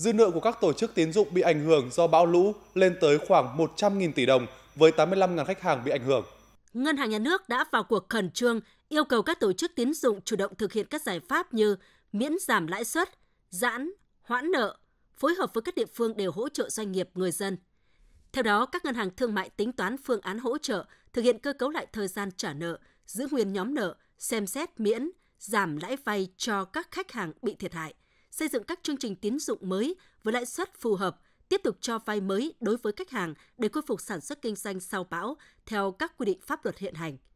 Dư nợ của các tổ chức tín dụng bị ảnh hưởng do bão lũ lên tới khoảng 100.000 tỷ đồng với 85.000 khách hàng bị ảnh hưởng. Ngân hàng Nhà nước đã vào cuộc khẩn trương yêu cầu các tổ chức tín dụng chủ động thực hiện các giải pháp như miễn giảm lãi suất, giãn, hoãn nợ, phối hợp với các địa phương để hỗ trợ doanh nghiệp người dân. Theo đó, các ngân hàng thương mại tính toán phương án hỗ trợ, thực hiện cơ cấu lại thời gian trả nợ, giữ nguyên nhóm nợ, xem xét miễn, giảm lãi vay cho các khách hàng bị thiệt hại – xây dựng các chương trình tín dụng mới với lãi suất phù hợp, tiếp tục cho vay mới đối với khách hàng để khôi phục sản xuất kinh doanh sau bão theo các quy định pháp luật hiện hành.